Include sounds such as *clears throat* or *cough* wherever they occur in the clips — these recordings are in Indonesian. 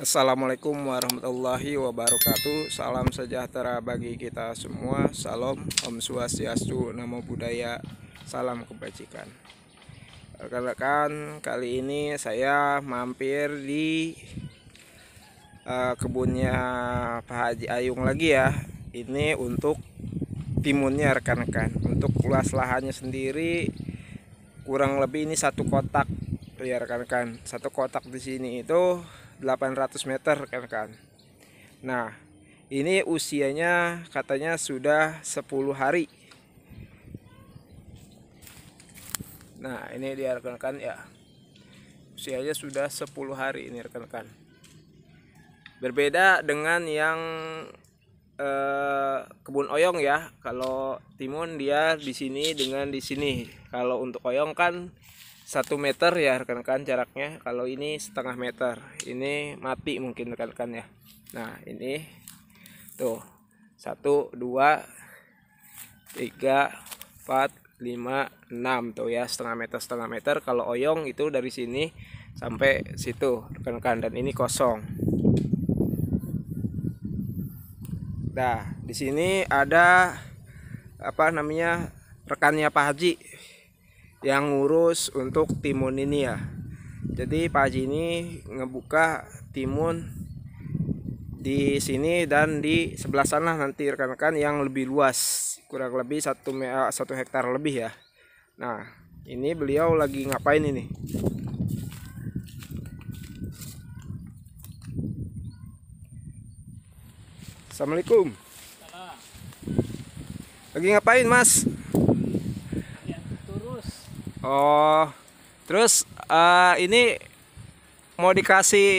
Assalamualaikum warahmatullahi wabarakatuh Salam sejahtera bagi kita semua Salam Om Swastiastu Namo Buddhaya Salam kebajikan Rekan-rekan kali ini saya mampir di uh, kebunnya Pak Haji Ayung lagi ya Ini untuk timunnya rekan-rekan untuk luas lahannya sendiri kurang lebih ini satu kotak ya rekan-rekan satu kotak di sini itu 800 meter rekan-rekan nah ini usianya katanya sudah 10 hari nah ini dia rekan-rekan ya usianya sudah 10 hari ini rekan-rekan berbeda dengan yang Eh, kebun oyong ya. Kalau timun dia di sini dengan di sini. Kalau untuk oyong kan satu meter ya rekan-rekan jaraknya. Kalau ini setengah meter. Ini mati mungkin rekan-rekan ya. Nah ini tuh satu dua tiga empat lima enam tuh ya setengah meter setengah meter kalau oyong itu dari sini sampai situ rekan-rekan dan ini kosong Nah, di sini ada apa namanya rekannya Pak Haji yang ngurus untuk timun ini ya. Jadi Pak Haji ini ngebuka timun di sini dan di sebelah sana nanti rekan-rekan yang lebih luas kurang lebih satu eh, satu hektar lebih ya. Nah ini beliau lagi ngapain ini? Assalamualaikum. Lagi ngapain, Mas? Terus. Oh, terus uh, ini mau dikasih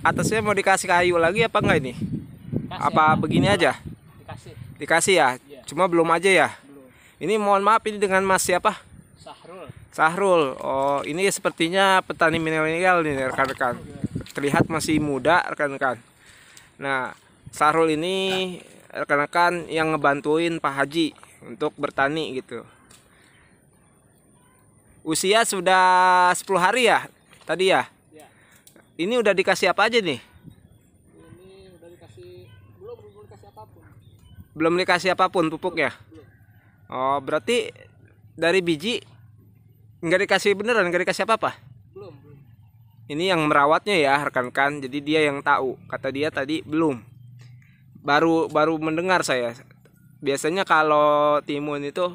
atasnya mau dikasih kayu lagi apa enggak ini? Dikasih apa ya, begini aja? Dikasih. Dikasih ya? ya. Cuma belum aja ya? Belum. Ini mohon maaf ini dengan Mas siapa? Sahrul. Sahrul. Oh, ini sepertinya petani milenial nih rekan-rekan. Iya. Terlihat masih muda rekan-rekan. Nah, Sarul ini rekan-rekan yang ngebantuin Pak Haji untuk bertani gitu. Usia sudah 10 hari ya tadi ya? Iya. Ini udah dikasih apa aja nih? Ini udah dikasih belum belum dikasih apapun. Belum dikasih apapun pupuk ya? Iya. Oh, berarti dari biji nggak dikasih beneran nggak dikasih apa-apa? Belum, belum. Ini yang merawatnya ya rekan-rekan, jadi dia yang tahu. Kata dia tadi belum baru baru mendengar saya biasanya kalau timun itu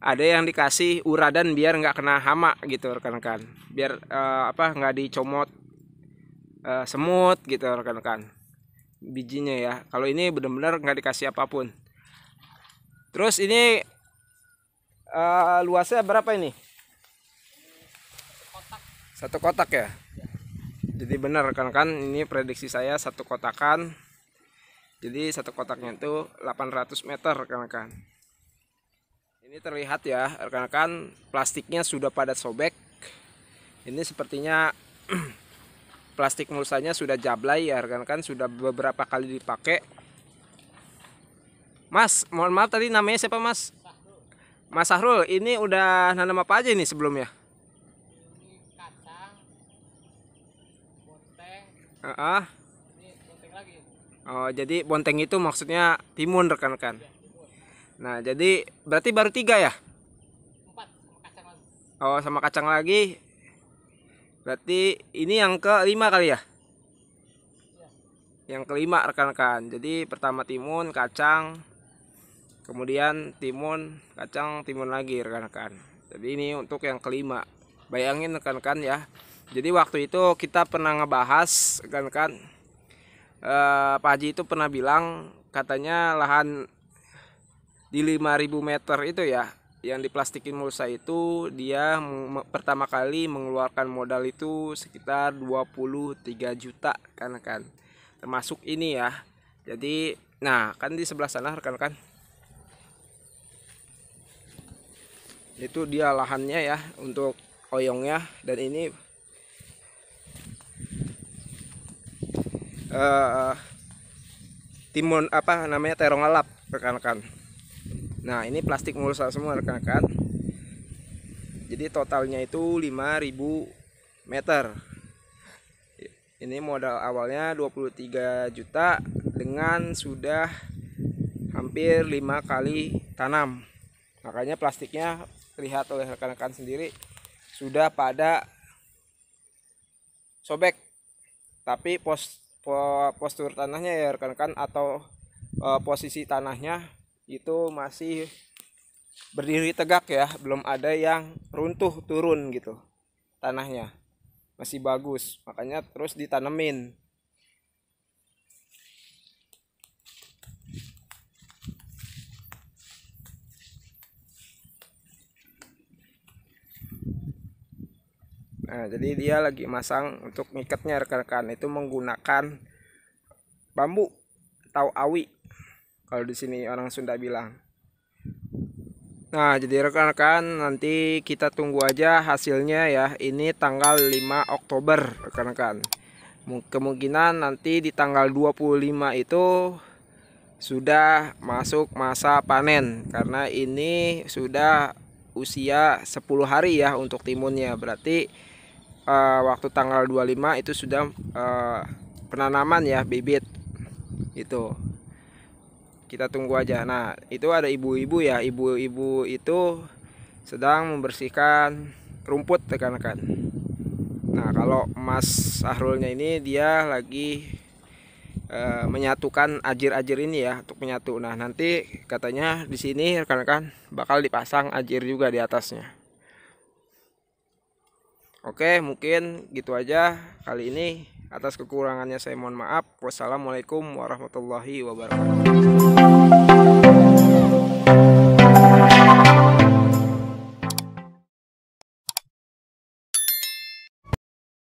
ada yang dikasih uradan biar nggak kena hama gitu rekan-rekan biar uh, apa nggak dicomot uh, semut gitu rekan-rekan bijinya ya kalau ini benar-benar nggak dikasih apapun terus ini uh, luasnya berapa ini satu kotak ya jadi benar rekan-rekan ini prediksi saya satu kotakan jadi satu kotaknya iya. itu 800 meter rekan-rekan ini terlihat ya rekan-rekan plastiknya sudah pada sobek ini sepertinya *clears throat* plastik mulsanya sudah jablay ya rekan-rekan sudah beberapa kali dipakai Mas mohon maaf tadi namanya siapa Mas Mas Sahrul ini udah nanam apa aja ini sebelumnya ini kacang boteng uh -uh. Oh, jadi Bonteng itu maksudnya timun rekan-rekan. Nah, jadi berarti baru tiga ya? Empat, Oh, sama kacang lagi. Berarti ini yang kelima kali ya? ya. Yang kelima rekan-rekan. Jadi pertama timun, kacang, kemudian timun, kacang, timun lagi rekan-rekan. Jadi ini untuk yang kelima. Bayangin rekan-rekan ya. Jadi waktu itu kita pernah ngebahas rekan-rekan Eh, Pak Haji itu pernah bilang katanya lahan di 5000 meter itu ya yang diplastikin mulsa itu dia pertama kali mengeluarkan modal itu sekitar 23 juta kan kan termasuk ini ya jadi nah kan di sebelah sana rekan kan itu dia lahannya ya untuk oyongnya dan ini uh, timun apa namanya terong lalap rekan-rekan nah ini plastik mulsa semua rekan-rekan jadi totalnya itu 5000 meter ini modal awalnya 23 juta dengan sudah hampir 5 kali tanam makanya plastiknya terlihat oleh rekan-rekan sendiri sudah pada sobek tapi pos postur tanahnya ya rekan-rekan atau e, posisi tanahnya itu masih berdiri tegak ya belum ada yang runtuh turun gitu tanahnya masih bagus makanya terus ditanemin nah jadi dia lagi masang untuk ngikatnya rekan-rekan itu menggunakan bambu atau awi kalau di sini orang Sunda bilang Nah, jadi rekan-rekan nanti kita tunggu aja hasilnya ya. Ini tanggal 5 Oktober, rekan-rekan. Kemungkinan nanti di tanggal 25 itu sudah masuk masa panen karena ini sudah usia 10 hari ya untuk timunnya. Berarti uh, waktu tanggal 25 itu sudah uh, penanaman ya bibit itu kita tunggu aja nah itu ada ibu-ibu ya ibu-ibu itu sedang membersihkan rumput rekan-rekan nah kalau Mas Sahrulnya ini dia lagi uh, menyatukan ajir-ajir ini ya untuk menyatu nah nanti katanya di sini rekan-rekan bakal dipasang ajir juga di atasnya Oke, mungkin gitu aja kali ini. Atas kekurangannya saya mohon maaf. Wassalamualaikum warahmatullahi wabarakatuh.